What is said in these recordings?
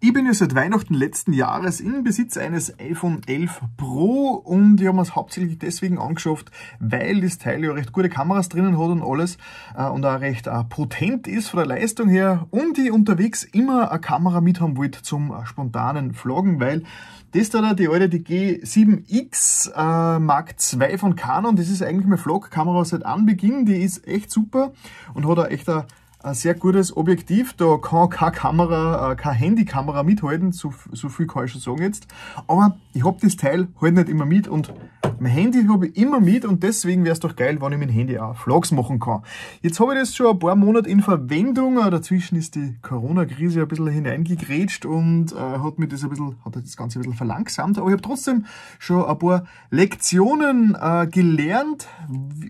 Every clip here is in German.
Ich bin ja seit Weihnachten letzten Jahres in Besitz eines iPhone 11 Pro und ich habe mir es hauptsächlich deswegen angeschafft, weil das Teil ja recht gute Kameras drinnen hat und alles äh, und auch recht äh, potent ist von der Leistung her und ich unterwegs immer eine Kamera mit haben wollte zum äh, spontanen Vloggen, weil das da die alte die G7X äh, Mark II von Canon, das ist eigentlich meine Vlog-Kamera seit Anbeginn, die ist echt super und hat auch echt eine ein sehr gutes Objektiv, da kann keine Kamera, äh, keine Handykamera mithalten, so, so viel kann ich schon sagen jetzt. Aber ich habe das Teil halt nicht immer mit und mein Handy habe ich immer mit und deswegen wäre es doch geil, wenn ich mein Handy auch Vlogs machen kann. Jetzt habe ich das schon ein paar Monate in Verwendung. Dazwischen ist die Corona-Krise ein bisschen hineingegrätscht und äh, hat mir das ein bisschen, hat das Ganze ein bisschen verlangsamt. Aber ich habe trotzdem schon ein paar Lektionen äh, gelernt,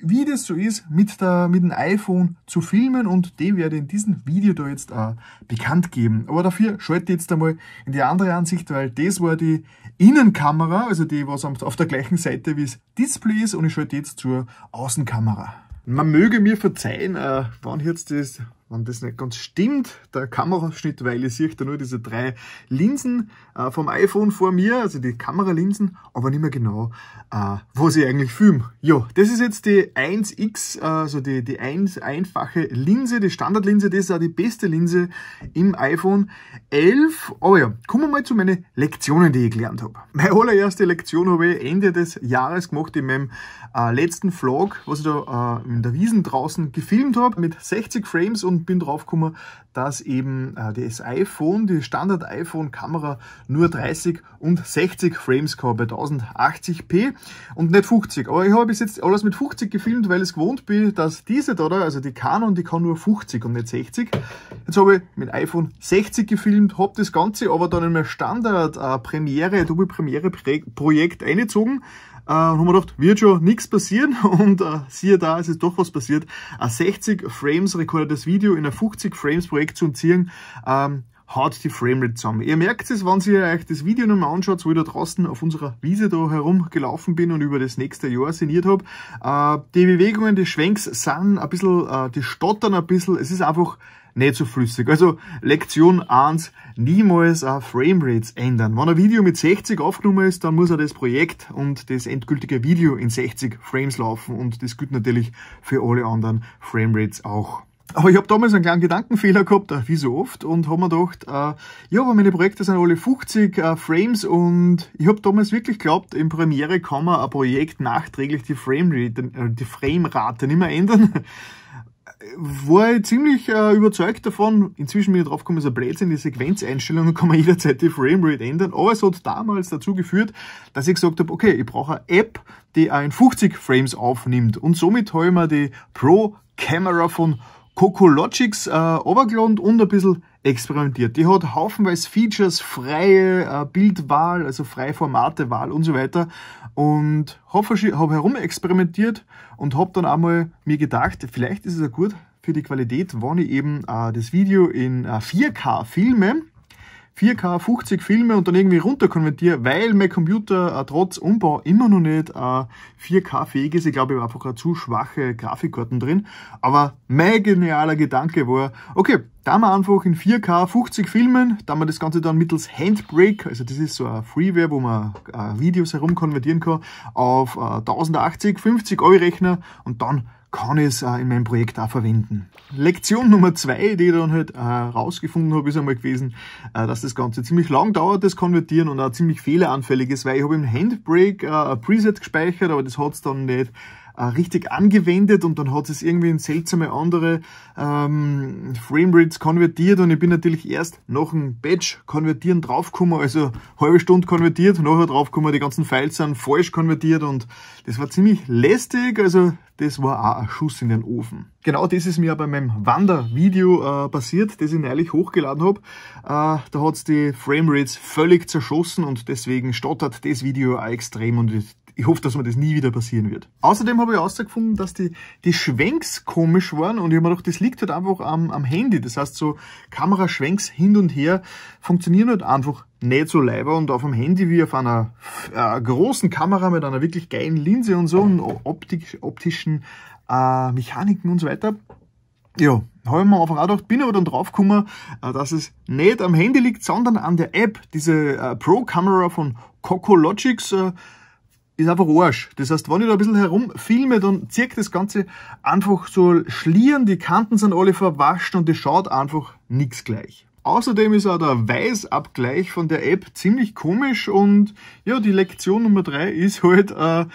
wie das so ist, mit, der, mit dem iPhone zu filmen und die werde ich in diesem Video da jetzt äh, bekannt geben. Aber dafür schalte ich jetzt einmal in die andere Ansicht, weil das war die Innenkamera, also die, was auf der gleichen Seite wie es Display ist und ich schalte jetzt zur Außenkamera. Man möge mir verzeihen, äh, wann jetzt das wenn das nicht ganz stimmt, der Kameraschnitt, weil ich sehe da nur diese drei Linsen äh, vom iPhone vor mir, also die Kameralinsen, aber nicht mehr genau, äh, was ich eigentlich filme. Ja, das ist jetzt die 1X, äh, also die, die 1, einfache Linse, die Standardlinse, das ist auch die beste Linse im iPhone 11. Aber ja, kommen wir mal zu meinen Lektionen, die ich gelernt habe. Meine allererste Lektion habe ich Ende des Jahres gemacht in meinem äh, letzten Vlog, was ich da äh, in der Wiesen draußen gefilmt habe, mit 60 Frames und bin drauf gekommen, dass eben äh, das iPhone, die Standard-iPhone-Kamera nur 30 und 60 Frames gehabt bei 1080p und nicht 50. Aber ich habe bis jetzt alles mit 50 gefilmt, weil ich es gewohnt bin, dass diese da, also die Canon, die kann nur 50 und nicht 60. Jetzt habe ich mit iPhone 60 gefilmt, habe das Ganze aber dann in mein Standard-Premiere, äh, Adobe Premiere-Projekt eingezogen äh, haben wir gedacht, wird schon nichts passieren und äh, siehe da, es ist doch was passiert. Ein 60 Frames rekordertes Video in ein 50 Frames Projekt zu ziehen, ähm, haut die Framerate zusammen. Ihr merkt es, wenn ihr euch das Video nochmal anschaut, wo ich da draußen auf unserer Wiese da herumgelaufen bin und über das nächste Jahr sinniert habe. Äh, die Bewegungen die Schwenks sind ein bisschen, äh, die stottern ein bisschen. Es ist einfach nicht so flüssig. Also Lektion 1, niemals auch äh, Framerates ändern. Wenn ein Video mit 60 aufgenommen ist, dann muss auch das Projekt und das endgültige Video in 60 Frames laufen und das gilt natürlich für alle anderen Framerates auch. Aber ich habe damals einen kleinen Gedankenfehler gehabt, äh, wie so oft, und habe mir gedacht, äh, ja, aber meine Projekte sind alle 50 äh, Frames und ich habe damals wirklich geglaubt, in Premiere kann man ein Projekt nachträglich die Framerate, äh, die Framerate nicht mehr ändern. Äh, war ich ziemlich äh, überzeugt davon. Inzwischen bin ich drauf gekommen, ist ein Blödsinn, die Sequenzeinstellungen kann man jederzeit die Framerate ändern. Aber es hat damals dazu geführt, dass ich gesagt habe, okay, ich brauche eine App, die auch in 50 Frames aufnimmt. Und somit habe ich mir die Pro kamera von Coco Logics äh, runtergeladen und ein bisschen experimentiert. Die hat haufenweise Features, freie äh, Bildwahl, also freie Formatewahl und so weiter. Und habe hab herumexperimentiert und habe dann einmal mir gedacht, vielleicht ist es ja gut für die Qualität, wenn ich eben äh, das Video in äh, 4K filme 4K 50 Filme und dann irgendwie runterkonvertiere, weil mein Computer äh, trotz Umbau immer noch nicht äh, 4K-fähig ist. Ich glaube, ich habe einfach zu schwache Grafikkarten drin. Aber mein genialer Gedanke war, okay, da mal einfach in 4K 50 Filmen, da man das Ganze dann mittels Handbrake, also das ist so ein Freeware, wo man äh, Videos herumkonvertieren kann, auf äh, 1080, 50 Euro Rechner und dann kann ich es äh, in meinem Projekt auch verwenden. Lektion Nummer zwei, die ich dann halt äh, rausgefunden habe, ist einmal gewesen, äh, dass das Ganze ziemlich lang dauert, das Konvertieren und auch ziemlich fehleranfällig ist, weil ich habe im Handbrake äh, ein Preset gespeichert, aber das hat es dann nicht äh, richtig angewendet und dann hat es irgendwie in seltsame andere ähm, Framerates konvertiert und ich bin natürlich erst nach dem Batch konvertieren draufgekommen, also halbe Stunde konvertiert, nachher draufgekommen, die ganzen Files sind falsch konvertiert und das war ziemlich lästig, also das war auch ein Schuss in den Ofen. Genau das ist mir bei meinem Wander-Video äh, passiert, das ich neulich hochgeladen habe. Äh, da hat's die Framerates völlig zerschossen und deswegen stottert das Video auch extrem und ich hoffe, dass mir das nie wieder passieren wird. Außerdem habe ich herausgefunden, dass die, die Schwenks komisch waren und ich habe mir gedacht, das liegt halt einfach am, am Handy. Das heißt, so Kameraschwenks hin und her funktionieren halt einfach nicht so leiber und auf dem Handy wie auf einer äh, großen Kamera mit einer wirklich geilen Linse und so und optisch, optischen äh, Mechaniken und so weiter. Ja, habe ich mir einfach auch gedacht, bin aber dann draufgekommen, äh, dass es nicht am Handy liegt, sondern an der App. Diese äh, Pro kamera von Coco Logics äh, ist einfach Arsch. Das heißt, wenn ich da ein bisschen herumfilme, dann zieht das Ganze einfach so schlieren, die Kanten sind alle verwascht und es schaut einfach nichts gleich. Außerdem ist auch der Weißabgleich von der App ziemlich komisch und ja, die Lektion Nummer drei ist halt, äh,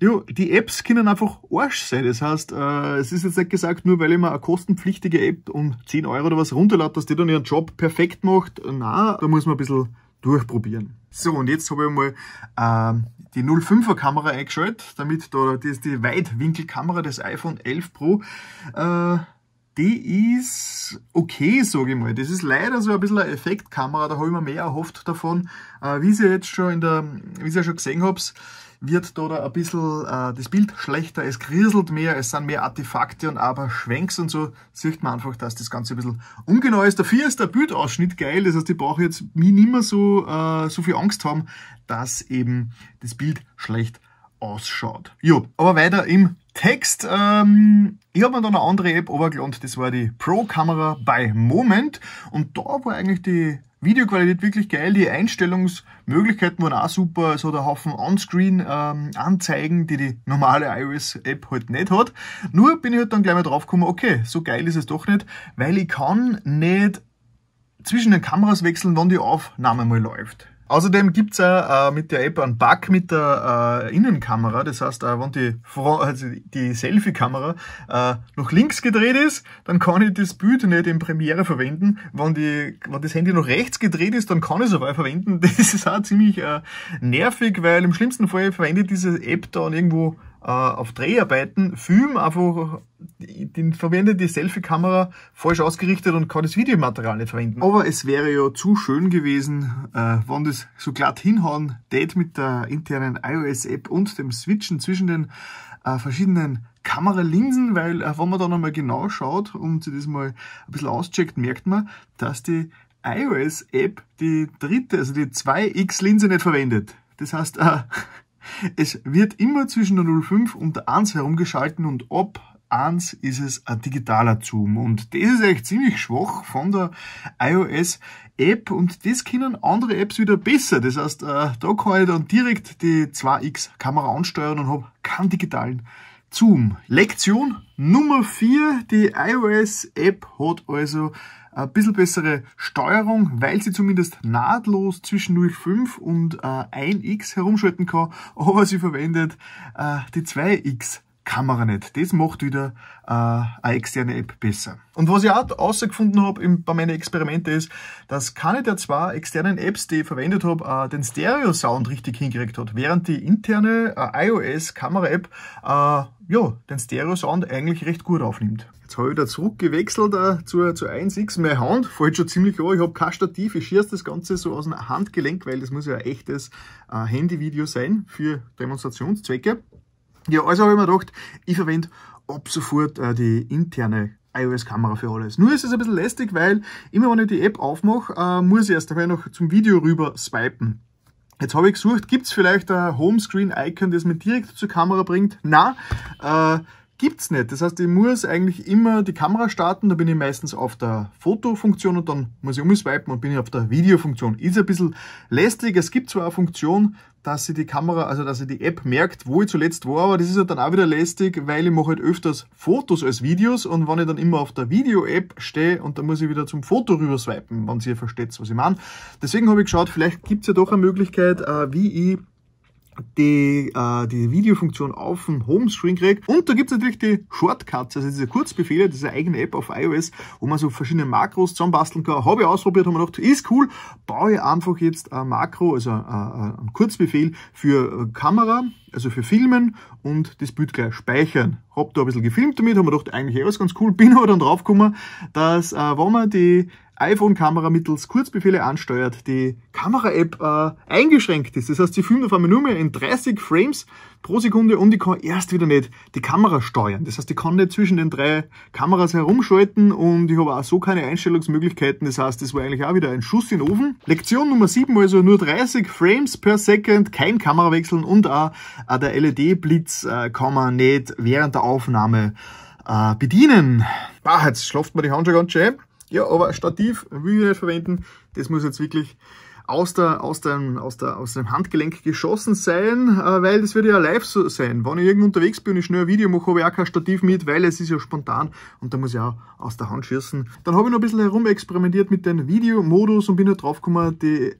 ja, die Apps können einfach Arsch sein. Das heißt, äh, es ist jetzt nicht gesagt, nur weil ich mir eine kostenpflichtige App um 10 Euro oder was runterlade, dass die dann ihren Job perfekt macht. Nein, da muss man ein bisschen durchprobieren. So, und jetzt habe ich mal ähm, die 05er Kamera eingeschaltet, damit da das die Weitwinkelkamera des iPhone 11 Pro äh, die ist okay, sage ich mal. Das ist leider so ein bisschen eine Effektkamera, da habe ich mir mehr erhofft davon. Äh, wie ihr jetzt schon in der, wie ihr schon gesehen habt, wird da, da ein bisschen äh, das Bild schlechter, es kriselt mehr, es sind mehr Artefakte und aber Schwenks und so, sieht man einfach, dass das Ganze ein bisschen ungenau ist. Dafür ist der Bildausschnitt geil, das heißt, ich brauche jetzt nicht mehr so, äh, so viel Angst haben, dass eben das Bild schlecht ausschaut. Jo, aber weiter im Text. Ähm, ich habe mir dann eine andere App runtergeladen, das war die Pro-Kamera bei Moment. Und da war eigentlich die Videoqualität wirklich geil, die Einstellungsmöglichkeiten waren auch super, es hat einen Haufen On-Screen-Anzeigen, ähm, die die normale iOS-App halt nicht hat. Nur bin ich halt dann gleich mal draufgekommen, okay, so geil ist es doch nicht, weil ich kann nicht zwischen den Kameras wechseln, wann die Aufnahme mal läuft. Außerdem gibt es äh, mit der App einen Bug mit der äh, Innenkamera. Das heißt, äh, wenn die, also die Selfie-Kamera äh, nach links gedreht ist, dann kann ich das Bild nicht in Premiere verwenden. Wenn, die, wenn das Handy nach rechts gedreht ist, dann kann ich es aber verwenden. Das ist auch ziemlich äh, nervig, weil im schlimmsten Fall verwendet diese App dann irgendwo äh, auf Dreharbeiten Film einfach, den verwendet die Selfie-Kamera falsch ausgerichtet und kann das Videomaterial nicht verwenden. Aber es wäre ja zu schön gewesen, äh, wenn das so glatt hinhauen tät mit der internen iOS-App und dem Switchen zwischen den äh, verschiedenen Kameralinsen, weil äh, wenn man da nochmal genau schaut und sich das mal ein bisschen auscheckt, merkt man, dass die iOS-App die dritte, also die 2x-Linse nicht verwendet. Das heißt, äh, es wird immer zwischen der 05 und der 1 herumgeschalten und ob ist es ein digitaler Zoom. Und das ist echt ziemlich schwach von der iOS App und das können andere Apps wieder besser. Das heißt, äh, da kann ich dann direkt die 2x Kamera ansteuern und habe keinen digitalen Zoom. Lektion Nummer 4. Die iOS App hat also ein bisschen bessere Steuerung, weil sie zumindest nahtlos zwischen 0,5 und äh, 1x herumschalten kann, aber sie verwendet äh, die 2x Kamera nicht. Das macht wieder äh, eine externe App besser. Und was ich auch herausgefunden habe bei meinen Experimenten ist, dass keine der zwei externen Apps, die ich verwendet habe, äh, den Stereo-Sound richtig hingekriegt hat, während die interne äh, iOS-Kamera-App äh, ja, den Stereo-Sound eigentlich recht gut aufnimmt. Jetzt habe ich wieder zurückgewechselt äh, zur, zur 1X. Meine Hand fällt schon ziemlich an. Ich habe kein Stativ. Ich schieße das Ganze so aus dem Handgelenk, weil das muss ja ein echtes äh, Handyvideo sein für Demonstrationszwecke. Ja, also habe ich mir gedacht, ich verwende ab sofort äh, die interne iOS-Kamera für alles. Nur ist es ein bisschen lästig, weil immer wenn ich die App aufmache, äh, muss ich erst einmal noch zum Video rüber swipen. Jetzt habe ich gesucht, gibt es vielleicht ein Homescreen-Icon, das mich direkt zur Kamera bringt? Nein. äh, gibt's nicht. Das heißt, ich muss eigentlich immer die Kamera starten, da bin ich meistens auf der Fotofunktion und dann muss ich umswipen und bin ich auf der Videofunktion. Ist ein bisschen lästig. Es gibt zwar eine Funktion, dass sie die Kamera, also dass sie die App merkt, wo ich zuletzt war, aber das ist halt dann auch wieder lästig, weil ich mache halt öfters Fotos als Videos und wenn ich dann immer auf der Video-App stehe und dann muss ich wieder zum Foto rüber swipen, wenn ihr versteht, was ich meine. Deswegen habe ich geschaut, vielleicht gibt's ja doch eine Möglichkeit, äh, wie ich die, äh, die Videofunktion auf dem Homescreen kriege. Und da gibt es natürlich die Shortcuts, also diese Kurzbefehle, diese eigene App auf iOS, wo man so verschiedene Makros zusammenbasteln kann. Habe ich ausprobiert, habe mir gedacht, ist cool, baue ich einfach jetzt ein Makro, also äh, äh, ein, einen Kurzbefehl für äh, Kamera, also für Filmen und das Bild gleich speichern. Hab da ein bisschen gefilmt damit, haben wir gedacht, eigentlich eh alles ganz cool, bin aber dann draufgekommen, dass äh, wenn man die iPhone-Kamera mittels Kurzbefehle ansteuert, die Kamera-App äh, eingeschränkt ist. Das heißt, sie filmt auf einmal nur mehr in 30 Frames pro Sekunde und ich kann erst wieder nicht die Kamera steuern. Das heißt, ich kann nicht zwischen den drei Kameras herumschalten und ich habe auch so keine Einstellungsmöglichkeiten. Das heißt, das war eigentlich auch wieder ein Schuss in den Ofen. Lektion Nummer 7, also nur 30 Frames per Second, kein Kamerawechseln und auch äh, der LED-Blitz äh, kann man nicht während der Aufnahme äh, bedienen. Bah, jetzt schlaft man die Hand schon ganz schön. Ja, aber Stativ will ich nicht verwenden. Das muss jetzt wirklich aus, der, aus, dem, aus, der, aus dem Handgelenk geschossen sein, äh, weil das würde ja live so sein. Wenn ich irgendwo unterwegs bin und ich schnell ein Video mache, habe ich auch kein Stativ mit, weil es ist ja spontan und da muss ich auch aus der Hand schießen. Dann habe ich noch ein bisschen herumexperimentiert mit dem Videomodus und bin da drauf gekommen, die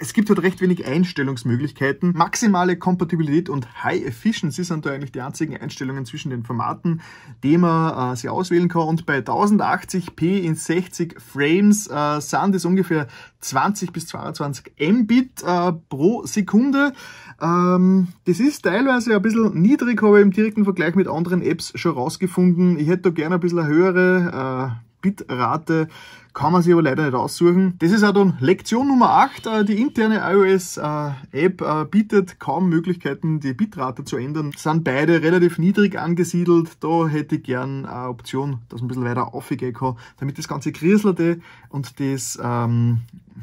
es gibt halt recht wenig Einstellungsmöglichkeiten. Maximale Kompatibilität und High Efficiency sind da eigentlich die einzigen Einstellungen zwischen den Formaten, die man äh, sie auswählen kann. Und bei 1080p in 60 Frames äh, sind es ungefähr 20 bis 22 Mbit äh, pro Sekunde. Ähm, das ist teilweise ein bisschen niedrig, habe ich im direkten Vergleich mit anderen Apps schon rausgefunden. Ich hätte da gerne ein bisschen eine höhere äh, Bitrate kann man sich aber leider nicht aussuchen. Das ist auch dann Lektion Nummer 8. Äh, die interne iOS-App äh, bietet kaum Möglichkeiten, die Bitrate zu ändern. Sind beide relativ niedrig angesiedelt. Da hätte ich gern eine Option, dass ein bisschen weiter aufgehen kann, damit das ganze Kriselte und das, ähm,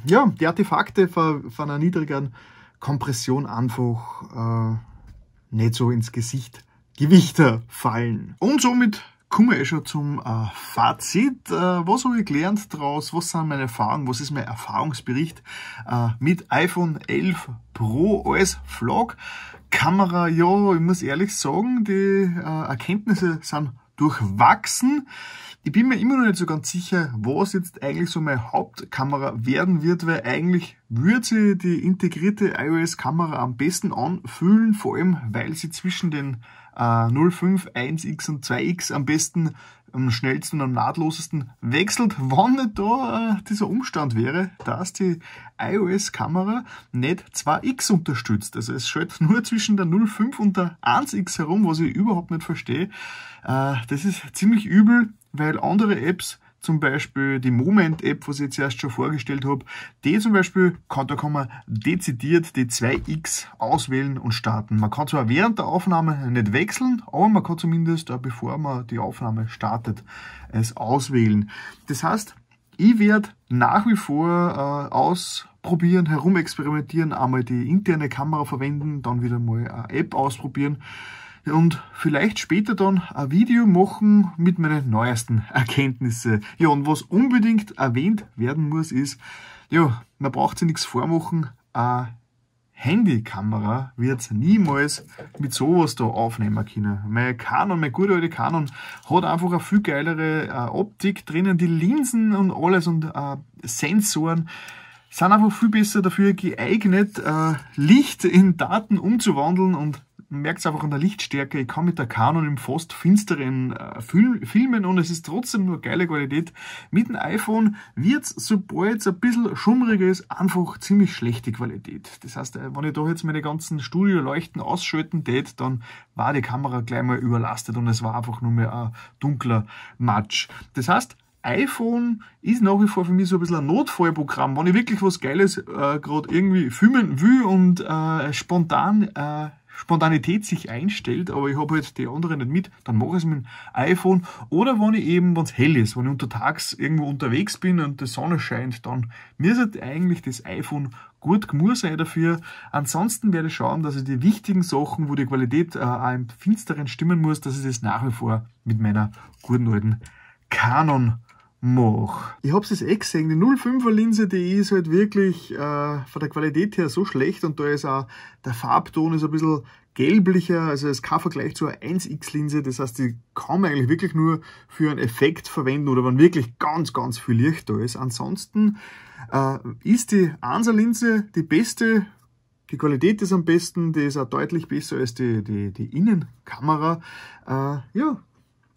ja, die Artefakte von, von einer niedrigeren Kompression einfach äh, nicht so ins Gesicht Gewichter fallen. Und somit kommen wir eh schon zum äh, Fazit. Äh, was habe ich gelernt daraus? Was sind meine Erfahrungen? Was ist mein Erfahrungsbericht äh, mit iPhone 11 Pro als Vlog? Kamera, ja, ich muss ehrlich sagen, die äh, Erkenntnisse sind durchwachsen. Ich bin mir immer noch nicht so ganz sicher, was jetzt eigentlich so meine Hauptkamera werden wird, weil eigentlich würde sie die integrierte iOS-Kamera am besten anfühlen, vor allem weil sie zwischen den äh, 05, 1x und 2x am besten am schnellsten und am nahtlosesten wechselt, wann nicht da äh, dieser Umstand wäre, dass die iOS-Kamera nicht 2x unterstützt. Also es schaltet nur zwischen der 0.5 und der 1x herum, was ich überhaupt nicht verstehe. Äh, das ist ziemlich übel, weil andere Apps zum Beispiel die Moment-App, was ich jetzt erst schon vorgestellt habe, die zum Beispiel kann, da kann man dezidiert die 2x auswählen und starten. Man kann zwar während der Aufnahme nicht wechseln, aber man kann zumindest, äh, bevor man die Aufnahme startet, es auswählen. Das heißt, ich werde nach wie vor äh, ausprobieren, herumexperimentieren, einmal die interne Kamera verwenden, dann wieder mal eine App ausprobieren und vielleicht später dann ein Video machen mit meinen neuesten Erkenntnissen. Ja, und was unbedingt erwähnt werden muss, ist, ja, man braucht sich nichts vormachen, eine Handykamera wird niemals mit sowas da aufnehmen können. Meine Canon, meine gute alte Canon, hat einfach eine viel geilere äh, Optik drinnen, die Linsen und alles und äh, Sensoren sind einfach viel besser dafür geeignet, äh, Licht in Daten umzuwandeln und man merkt es einfach an der Lichtstärke. Ich kann mit der Canon im fast finsteren äh, Film, filmen und es ist trotzdem nur geile Qualität. Mit dem iPhone wird sobald es ein bisschen schummriger ist, einfach ziemlich schlechte Qualität. Das heißt, äh, wenn ich da jetzt meine ganzen Studioleuchten ausschalten tät, dann war die Kamera gleich mal überlastet und es war einfach nur mehr ein dunkler Matsch. Das heißt, iPhone ist nach wie vor für mich so ein bisschen ein Notfallprogramm. Wenn ich wirklich was Geiles äh, gerade irgendwie filmen will und äh, spontan äh, Spontanität sich einstellt, aber ich habe halt die anderen nicht mit, dann mache ich es mit dem iPhone. Oder wenn ich eben, wenn es hell ist, wenn ich untertags irgendwo unterwegs bin und die Sonne scheint, dann mir sollte eigentlich das iPhone gut gemur sein dafür. Ansonsten werde ich schauen, dass ich die wichtigen Sachen, wo die Qualität äh, auch im Finsteren stimmen muss, dass ich das nach wie vor mit meiner guten alten Canon mache. Ich habe es eh gesehen, die 05er Linse, die ist halt wirklich äh, von der Qualität her so schlecht und da ist auch der Farbton ist ein bisschen gelblicher, also es kein Vergleich zur 1x Linse, das heißt, die kann man eigentlich wirklich nur für einen Effekt verwenden oder wenn wirklich ganz, ganz viel Licht da ist. Ansonsten äh, ist die 1er Linse die beste die Qualität ist am besten, die ist auch deutlich besser als die, die, die Innenkamera. Äh, ja,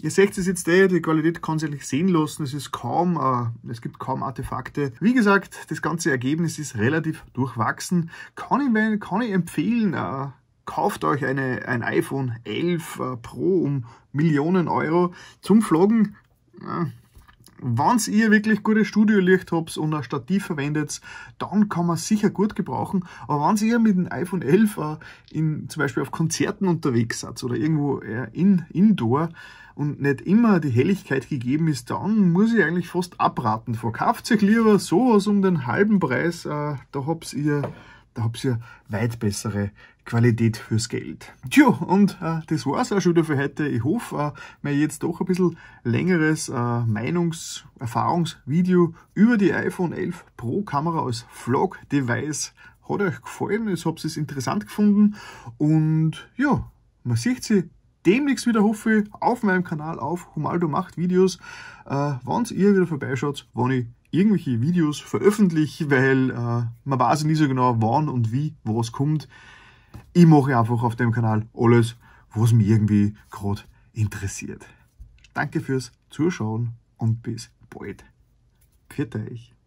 Ihr seht es jetzt eh, die Qualität kann sich sehen lassen. Es ist kaum, äh, es gibt kaum Artefakte. Wie gesagt, das ganze Ergebnis ist relativ durchwachsen. Kann ich, kann ich empfehlen, äh, kauft euch eine, ein iPhone 11 äh, Pro um Millionen Euro zum Vloggen. Äh, wenn ihr wirklich gute Studiolicht habt und ein Stativ verwendet, dann kann man es sicher gut gebrauchen. Aber wenn ihr mit dem iPhone 11 äh, in, zum Beispiel auf Konzerten unterwegs seid oder irgendwo äh, in, indoor und nicht immer die Helligkeit gegeben ist, dann muss ich eigentlich fast abraten. Verkauft euch lieber sowas um den halben Preis. Äh, da habt ihr da habt ihr weit bessere Qualität fürs Geld. Tja, und äh, das es auch schon wieder für heute. Ich hoffe, äh, mir jetzt doch ein bisschen längeres äh, Meinungs-, Erfahrungsvideo über die iPhone 11 Pro Kamera als Vlog-Device hat euch gefallen. Ich habe es interessant gefunden und ja, man sieht sie demnächst wieder, hoffe ich, auf meinem Kanal auf. Humaldo macht Videos. Äh, wann ihr wieder vorbeischaut, wann ich irgendwelche Videos veröffentliche, weil äh, man weiß nicht so genau, wann und wie was kommt. Ich mache einfach auf dem Kanal alles, was mich irgendwie gerade interessiert. Danke fürs Zuschauen und bis bald. Pfiat euch.